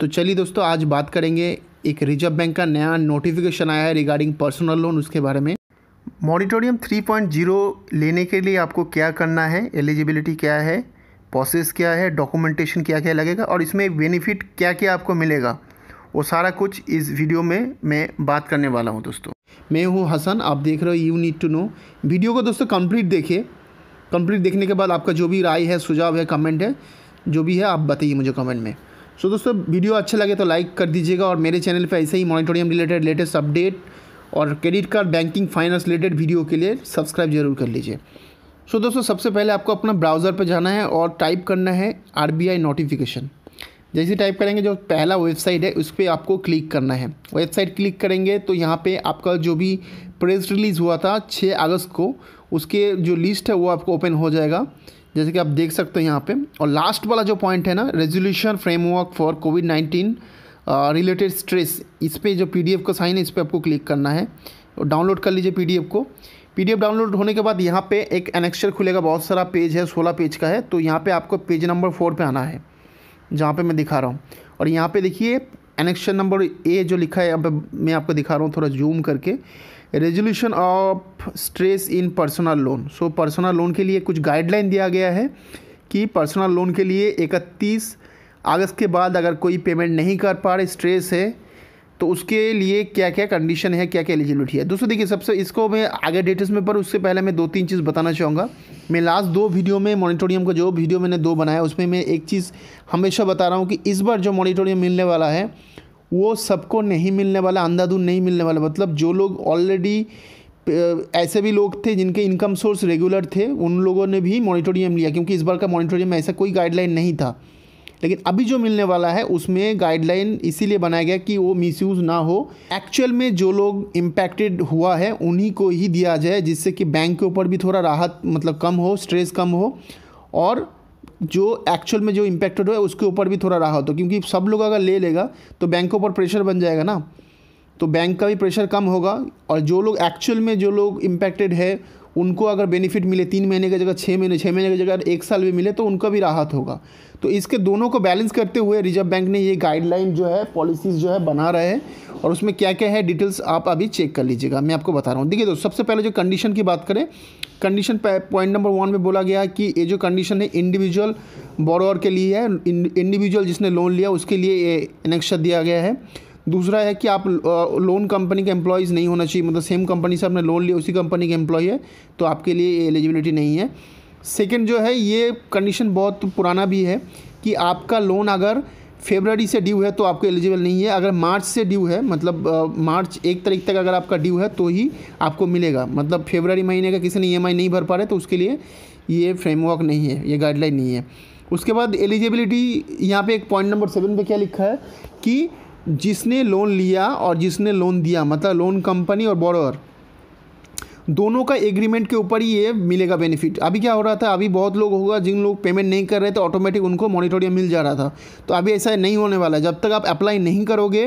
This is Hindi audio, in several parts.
तो चलिए दोस्तों आज बात करेंगे एक रिजर्व बैंक का नया नोटिफिकेशन आया है रिगार्डिंग पर्सनल लोन उसके बारे में मॉडिटोरियम 3.0 लेने के लिए आपको क्या करना है एलिजिबिलिटी क्या है प्रोसेस क्या है डॉक्यूमेंटेशन क्या क्या लगेगा और इसमें बेनिफिट क्या क्या आपको मिलेगा वो सारा कुछ इस वीडियो में मैं बात करने वाला हूँ दोस्तों मैं हूँ हसन आप देख रहे हो you need to know video को दोस्तों कंप्लीट देखिए कंप्लीट देखने के बाद आपका जो भी राय है सुझाव है कमेंट है जो भी है आप बताइए मुझे कमेंट में सो so, दोस्तों वीडियो अच्छा लगे तो लाइक कर दीजिएगा और मेरे चैनल पे ऐसे ही मॉनिटोरियम रिलेटेड लेटेस्ट अपडेट और credit card banking finance related video के लिए सब्सक्राइब जरूर कर लीजिए सो so, दोस्तों सबसे पहले आपको अपना ब्राउज़र पर जाना है और टाइप करना है आर नोटिफिकेशन जैसे टाइप करेंगे जो पहला वेबसाइट है उस पर आपको क्लिक करना है वेबसाइट क्लिक करेंगे तो यहाँ पर आपका जो भी प्रेस रिलीज़ हुआ था छः अगस्त को उसके जो लिस्ट है वो आपको ओपन हो जाएगा जैसे कि आप देख सकते हो यहाँ पे और लास्ट वाला जो पॉइंट है ना resolution framework for COVID nineteen related stress इस पर जो पी का साइन है इस पर आपको क्लिक करना है और डाउनलोड कर लीजिए पी को पी डाउनलोड होने के बाद यहाँ पे एक एनेक्स्चर खुलेगा बहुत सारा पेज है सोलह पेज का है तो यहाँ पे आपको पेज नंबर फोर पे आना है जहाँ पे मैं दिखा रहा हूँ और यहाँ पे देखिए एनेक्शन नंबर ए जो लिखा है अब मैं आपको दिखा रहा हूँ थोड़ा जूम करके resolution of stress in personal loan so personal loan के लिए कुछ गाइडलाइन दिया गया है कि पर्सनल लोन के लिए 31 अगस्त के बाद अगर कोई पेमेंट नहीं कर पा रहे स्ट्रेस है तो उसके लिए क्या क्या कंडीशन है क्या क्या एलिजिबिलिटी है दोस्तों देखिए सबसे इसको मैं आगे डिटेल्स में पर उससे पहले मैं दो तीन चीज़ बताना चाहूँगा मैं लास्ट दो वीडियो में मॉनिटोरियम का जो वीडियो मैंने दो बनाया उसमें मैं एक चीज़ हमेशा बता रहा हूँ कि इस बार जो मॉनिटोरियम मिलने वाला है वो सबको नहीं मिलने वाला अंधाधुन नहीं मिलने वाला मतलब जो लोग ऑलरेडी ऐसे भी लोग थे जिनके इनकम सोर्स रेगुलर थे उन लोगों ने भी मॉनिटोरियम लिया क्योंकि इस बार का मॉनिटोरियम में ऐसा कोई गाइडलाइन नहीं था लेकिन अभी जो मिलने वाला है उसमें गाइडलाइन इसीलिए बनाया गया कि वो मिसयूज ना हो एक्चुअल में जो लोग इम्पैक्टेड हुआ है उन्हीं को ही दिया जाए जिससे कि बैंक के ऊपर भी थोड़ा राहत मतलब कम हो स्ट्रेस कम हो और जो एक्चुअल में जो इम्पैक्टेड हो उसके ऊपर भी थोड़ा राहत हो तो, क्योंकि सब लोग अगर ले लेगा तो बैंकों पर प्रेशर बन जाएगा ना तो बैंक का भी प्रेशर कम होगा और जो लोग एक्चुअल में जो लोग इम्पैक्टेड है उनको अगर बेनिफिट मिले तीन महीने की जगह छः महीने छः महीने की जगह एक साल भी मिले तो उनका भी राहत होगा तो इसके दोनों को बैलेंस करते हुए रिजर्व बैंक ने ये गाइडलाइन जो है पॉलिसीज़ जो है बना रहे हैं और उसमें क्या क्या है डिटेल्स आप अभी चेक कर लीजिएगा मैं आपको बता रहा हूँ देखिए दोस्तों सबसे पहले जो कंडीशन की बात करें कंडीशन पॉइंट नंबर वन में बोला गया कि ये जो कंडीशन है इंडिविजुअल बोरोर के लिए है इंडिविजुअल जिसने लोन लिया उसके लिए ये नक्शा दिया गया है दूसरा है कि आप लोन कंपनी के एम्प्लॉयज़ नहीं होना चाहिए मतलब सेम कंपनी से आपने लोन लिया उसी कंपनी के एम्प्लॉय है तो आपके लिए एलिजिबिलिटी नहीं है सेकेंड जो है ये कंडीशन बहुत पुराना भी है कि आपका लोन अगर फेबररी से ड्यू है तो आपको एलिजिबल नहीं है अगर मार्च से ड्यू है मतलब मार्च एक तारीख तक अगर आपका ड्यू है तो ही आपको मिलेगा मतलब फेबररी महीने का किसी ने ई नहीं भर पा रहे तो उसके लिए ये फ्रेमवर्क नहीं है ये गाइडलाइन नहीं है उसके बाद एलिजिबिलिटी यहाँ पे एक पॉइंट नंबर सेवन पे क्या लिखा है कि जिसने लोन लिया और जिसने लोन दिया मतलब लोन कंपनी और बोरोअर दोनों का एग्रीमेंट के ऊपर ही ये मिलेगा बेनिफिट अभी क्या हो रहा था अभी बहुत लोग होगा जिन लोग पेमेंट नहीं कर रहे थे ऑटोमेटिक उनको मॉनिटोरियम मिल जा रहा था तो अभी ऐसा नहीं होने वाला जब तक आप अप्लाई नहीं करोगे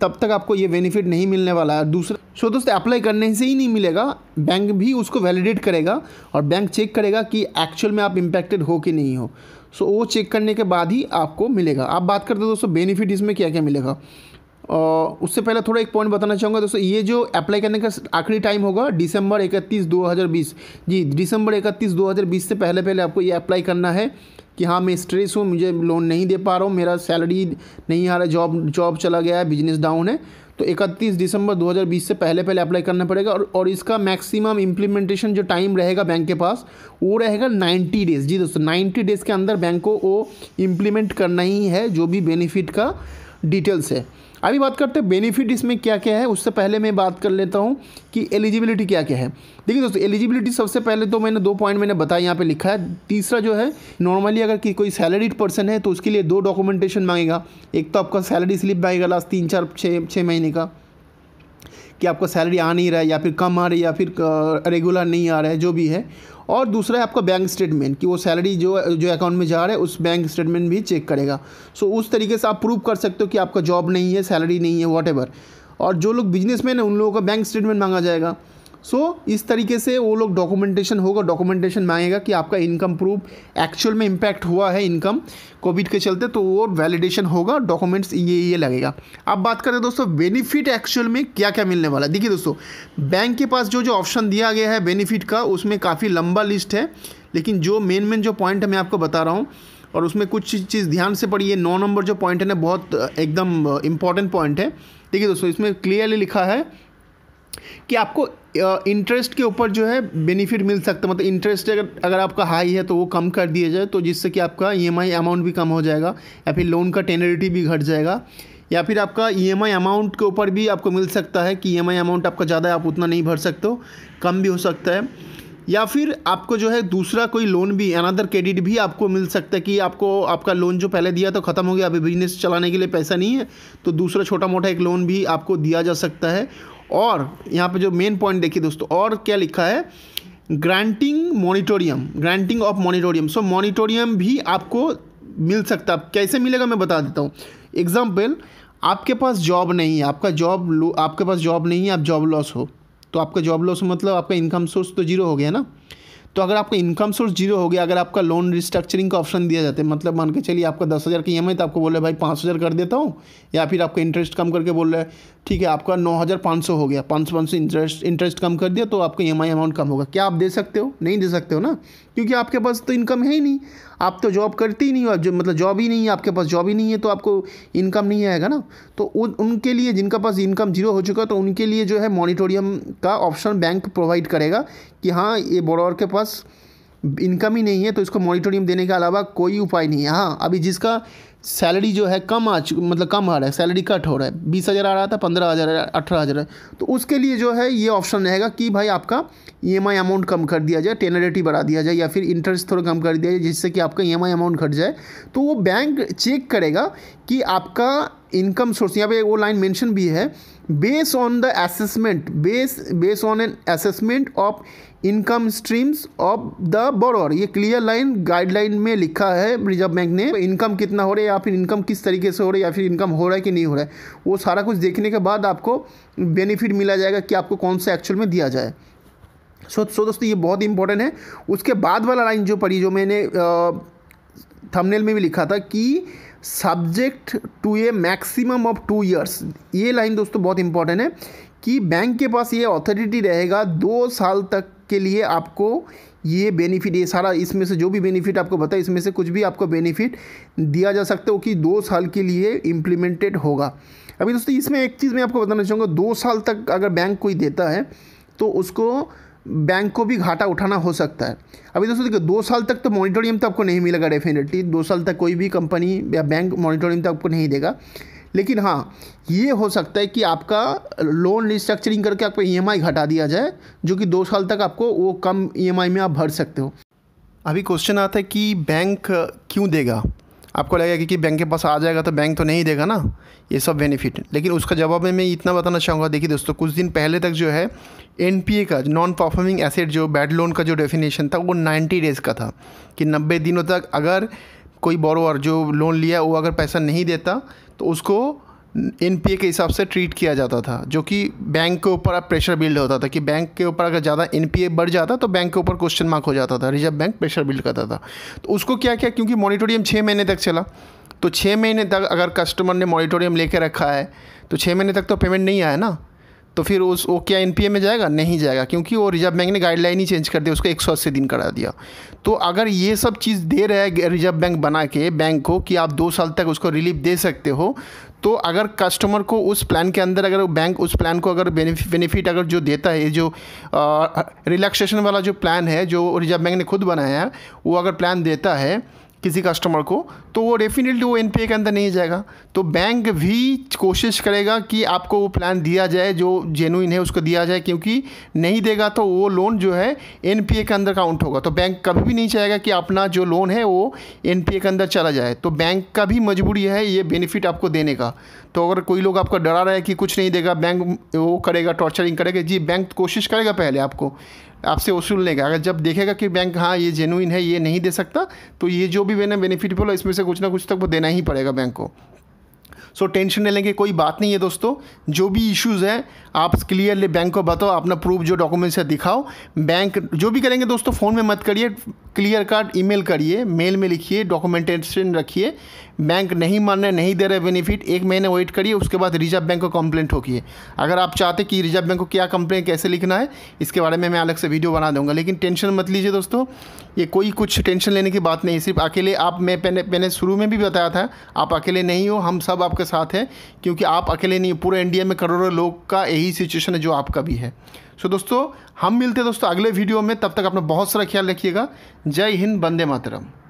तब तक आपको ये बेनिफिट नहीं मिलने वाला है दूसरा सो दोस्तों अप्लाई करने से ही नहीं मिलेगा बैंक भी उसको वैलिडेट करेगा और बैंक चेक करेगा कि एक्चुअल में आप इम्पैक्टेड हो कि नहीं हो सो वो चेक करने के बाद ही आपको मिलेगा आप बात करते हैं दोस्तों बेनिफिट इसमें क्या क्या मिलेगा उससे पहले थोड़ा एक पॉइंट बताना चाहूँगा दोस्तों ये जो अप्लाई करने का आखिरी टाइम होगा दिसंबर 31 2020 जी दिसंबर 31 2020 से पहले पहले आपको ये अप्लाई करना है कि हाँ मैं स्ट्रेस हूँ मुझे लोन नहीं दे पा रहा हूँ मेरा सैलरी नहीं आ रहा जॉब जॉब चला गया है बिजनेस डाउन है तो 31 दिसंबर 2020 से पहले पहले अप्लाई करना पड़ेगा और और इसका मैक्सिमम इम्प्लीमेंटेशन जो टाइम रहेगा बैंक के पास वो रहेगा 90 डेज़ जी दोस्तों 90 डेज़ के अंदर बैंक को वो इम्प्लीमेंट करना ही है जो भी बेनिफिट का डिटेल्स है अभी बात करते हैं बेनिफिट इसमें क्या क्या है उससे पहले मैं बात कर लेता हूँ कि एलिजिबिलिटी क्या क्या है देखिए दोस्तों एलिजिबिलिटी सबसे पहले तो मैंने दो पॉइंट मैंने बताया यहाँ पे लिखा है तीसरा जो है नॉर्मली अगर कि कोई सैलरीड पर्सन है तो उसके लिए दो डॉक्यूमेंटेशन मांगेगा एक तो आपका सैलरी स्लिप मांगेगा लास्ट तीन चार छः छः महीने का कि आपका सैलरी आ नहीं रहा है या फिर कम आ रही है या फिर रेगुलर नहीं आ रहा है जो भी है और दूसरा है आपका बैंक स्टेटमेंट कि वो सैलरी जो जो अकाउंट में जा रहा है उस बैंक स्टेटमेंट भी चेक करेगा सो उस तरीके से आप प्रूव कर सकते हो कि आपका जॉब नहीं है सैलरी नहीं है वॉट और जो लोग बिजनेस है उन लोगों का बैंक स्टेटमेंट मांगा जाएगा सो so, इस तरीके से वो लोग डॉक्यूमेंटेशन होगा डॉक्यूमेंटेशन मांगेगा कि आपका इनकम प्रूफ एक्चुअल में इम्पैक्ट हुआ है इनकम कोविड के चलते तो वो वैलिडेशन होगा डॉक्यूमेंट्स ये ये लगेगा अब बात करें दोस्तों बेनिफिट एक्चुअल में क्या क्या मिलने वाला है देखिए दोस्तों बैंक के पास जो जो ऑप्शन दिया गया है बेनिफिट का उसमें काफ़ी लंबा लिस्ट है लेकिन जो मेन मेन जो पॉइंट है मैं आपको बता रहा हूँ और उसमें कुछ चीज़ ध्यान से है नौ नंबर जो पॉइंट है ना बहुत एकदम इम्पॉर्टेंट पॉइंट है देखिए दोस्तों इसमें क्लियरली लिखा है कि आपको इंटरेस्ट के ऊपर जो है बेनिफिट मिल सकता है मतलब इंटरेस्ट अगर अगर आपका हाई है तो वो कम कर दिया जाए तो जिससे कि आपका ई e अमाउंट भी कम हो जाएगा या फिर लोन का टेनरिटी भी घट जाएगा या फिर आपका ई e अमाउंट के ऊपर भी आपको मिल सकता है कि ई e अमाउंट आपका ज़्यादा है आप उतना नहीं भर सकते हो कम भी हो सकता है या फिर आपको जो है दूसरा कोई लोन भी अनदर क्रेडिट भी आपको मिल सकता है कि आपको आपका लोन जो पहले दिया तो ख़त्म हो गया अभी बिजनेस चलाने के लिए पैसा नहीं है तो दूसरा छोटा मोटा एक लोन भी आपको दिया जा सकता है और यहाँ पे जो मेन पॉइंट देखिए दोस्तों और क्या लिखा है granting moratorium granting of moratorium so moratorium भी आपको मिल सकता है कैसे मिलेगा मैं बता देता हूँ एग्जाम्पल आपके पास जॉब नहीं है आपका जॉब आपके पास जॉब नहीं है आप जॉब लॉस हो तो आपका जॉब लॉस मतलब आपका इनकम सोर्स तो जीरो हो गया ना तो अगर आपका इनकम सोर्स जीरो हो गया अगर आपका लोन रिस्ट्रक्चरिंग का ऑप्शन दिया जाता है मतलब मान के चलिए आपका दस हज़ार की ई तो आपको बोल रहे भाई पाँच हज़ार कर देता हूँ या फिर आपका इंटरेस्ट कम करके बोल रहे हैं ठीक है आपका नौ हज़ार पाँच सौ हो गया पाँच सौ पाँच सौ इंटरेस्ट इंटरेस्ट कम कर दिया तो आपका ई एम आई अमाउंट कम होगा क्या आप दे सकते हो नहीं दे सकते हो ना क्योंकि आपके पास तो इनकम है ही नहीं आप तो जॉब करती ही नहीं हो जो मतलब जॉब ही नहीं है आपके पास जॉब ही नहीं है तो आपको इनकम नहीं आएगा ना तो उ, उनके लिए जिनका पास इनकम जीरो हो चुका तो उनके लिए जो है मॉनिटोरियम का ऑप्शन बैंक प्रोवाइड करेगा कि हाँ ये बोरोवर के पास इनकम ही नहीं है तो इसको मॉनिटोरियम देने के अलावा कोई उपाय नहीं है हाँ अभी जिसका सैलरी जो है कम आ चुकी मतलब कम आ रहा है सैलरी कट हो रहा है बीस हज़ार आ रहा था पंद्रह हज़ार अठारह हज़ार तो उसके लिए जो है ये ऑप्शन रहेगा कि भाई आपका ई एम आई अमाउंट कम कर दिया जाए टेनरिटी बढ़ा दिया जाए या फिर इंटरेस्ट थोड़ा कम कर दिया जाए जिससे कि आपका ई एम आई अमाउंट घट जाए तो वो बैंक चेक करेगा कि आपका इनकम सोर्स यहाँ पे वो लाइन मेंशन भी है base on the assessment base base on an assessment of income streams of the borrower ये क्लियर लाइन गाइडलाइन में लिखा है रिजर्व बैंक ने इनकम कितना हो रहा है या फिर इनकम किस तरीके से हो रहा है या फिर इनकम हो रहा है कि नहीं हो रहा है वो सारा कुछ देखने के बाद आपको बेनिफिट मिला जाएगा कि आपको कौन सा एक्चुअल में दिया जाए सो सो दोस्तों ये बहुत इंपॉर्टेंट है उसके बाद वाला लाइन जो पढ़ी जो मैंने थमनेल में भी लिखा था कि subject to a maximum of two years ये लाइन दोस्तों बहुत इंपॉर्टेंट है कि बैंक के पास ये अथॉरिटी रहेगा दो साल तक के लिए आपको ये बेनिफिट ये सारा इसमें से जो भी बेनिफिट आपको बताए इसमें से कुछ भी आपको बेनिफिट दिया जा सकता हो कि दो साल के लिए इम्प्लीमेंटेड होगा अभी दोस्तों इसमें एक चीज़ मैं आपको बताना चाहूँगा दो साल तक अगर बैंक कोई देता है तो उसको बैंक को भी घाटा उठाना हो सकता है अभी दोस्तों देखिए दो साल तक तो मॉनिटोरियम तो आपको नहीं मिलेगा डेफिनेटली दो साल तक कोई भी कंपनी या बैंक मॉनिटोरियम तो आपको नहीं देगा लेकिन हाँ ये हो सकता है कि आपका लोन रिस्ट्रक्चरिंग करके आपको ई e घटा दिया जाए जो कि दो साल तक आपको वो कम ई e में आप भर सकते हो अभी क्वेश्चन आता है कि बैंक क्यों देगा आपको लगेगा कि, कि बैंक के पास आ जाएगा तो बैंक तो नहीं देगा ना ये सब बेनिफिट लेकिन उसका जवाब में मैं इतना बताना चाहूँगा देखिए दोस्तों कुछ दिन पहले तक जो है एन का नॉन परफॉर्मिंग एसेट जो बैड लोन का जो डेफिनेशन था वो नाइन्टी डेज़ का था कि नब्बे दिनों तक अगर कोई बोरोवर जो लोन लिया वो अगर पैसा नहीं देता तो उसको एन के हिसाब से ट्रीट किया जाता था जो कि बैंक के ऊपर अब प्रेशर बिल्ड होता था कि बैंक के ऊपर अगर ज़्यादा एन बढ़ जाता तो बैंक के ऊपर क्वेश्चन मार्क हो जाता था रिजर्व बैंक प्रेशर बिल्ड करता था तो उसको क्या किया क्योंकि मॉनिटोरियम छः महीने तक चला तो छः महीने तक अगर कस्टमर ने मॉनिटोरियम लेके रखा है तो छः महीने तक तो पेमेंट नहीं आया ना तो फिर उस वो क्या एन में जाएगा नहीं जाएगा क्योंकि वो रिजर्व बैंक ने गाइडलाइन ही चेंज कर दिया उसको एक सौ अस्सी दिन करा दिया तो अगर ये सब चीज़ दे रहा है रिजर्व बैंक बना के बैंक को कि आप दो साल तक उसको रिलीफ दे सकते हो तो अगर कस्टमर को उस प्लान के अंदर अगर बैंक उस प्लान को अगर बेनिफिट अगर जो देता है जो रिलैक्सेशन वाला जो प्लान है जो रिजर्व बैंक ने खुद बनाया है वो अगर प्लान देता है किसी कस्टमर को तो वो डेफिनेटली वो एन के अंदर नहीं जाएगा तो बैंक भी कोशिश करेगा कि आपको वो प्लान दिया जाए जो जेनुइन है उसको दिया जाए क्योंकि नहीं देगा तो वो लोन जो है एन के अंदर काउंट होगा तो बैंक कभी भी नहीं चाहेगा कि अपना जो लोन है वो एन के अंदर चला जाए तो बैंक का भी मजबूरी है ये बेनिफिट आपको देने का तो अगर कोई लोग आपका डरा रहा है कि कुछ नहीं देगा बैंक वो करेगा टॉर्चरिंग करेगा जी बैंक कोशिश करेगा पहले आपको आपसे वसूल लेगा अगर जब देखेगा कि बैंक हाँ ये जेनुइन है ये नहीं दे सकता तो ये जो भी बेनिफिट बोला इसमें से कुछ ना कुछ तक वो देना ही पड़ेगा बैंक को सो टेंशन लेने की कोई बात नहीं है दोस्तों जो भी इश्यूज़ हैं आप क्लियरली बैंक को बताओ अपना प्रूफ जो डॉक्यूमेंट्स है दिखाओ बैंक जो भी करेंगे दोस्तों फ़ोन में मत करिए क्लियर कार्ड ईमेल करिए मेल में लिखिए डॉक्यूमेंटेशन रखिए बैंक नहीं मान रहे नहीं दे रहे बेनिफिट एक महीने वेट करिए उसके बाद रिजर्व बैंक को कंप्लेंट होगी अगर आप चाहते कि रिजर्व बैंक को क्या कंप्लेंट कैसे लिखना है इसके बारे में मैं अलग से वीडियो बना दूंगा लेकिन टेंशन मत लीजिए दोस्तों ये कोई कुछ टेंशन लेने की बात नहीं सिर्फ अकेले आप मैं पहले मैंने शुरू में भी बताया था आप अकेले नहीं हो हम सब आपके आपके साथ है क्योंकि आप अकेले नहीं पूरे इंडिया में करोड़ों लोग का यही सिचुएशन है जो आपका भी है सो दोस्तों हम मिलते हैं दोस्तों अगले वीडियो में तब तक अपना बहुत सारा ख्याल रखिएगा जय हिंद बंदे मातरम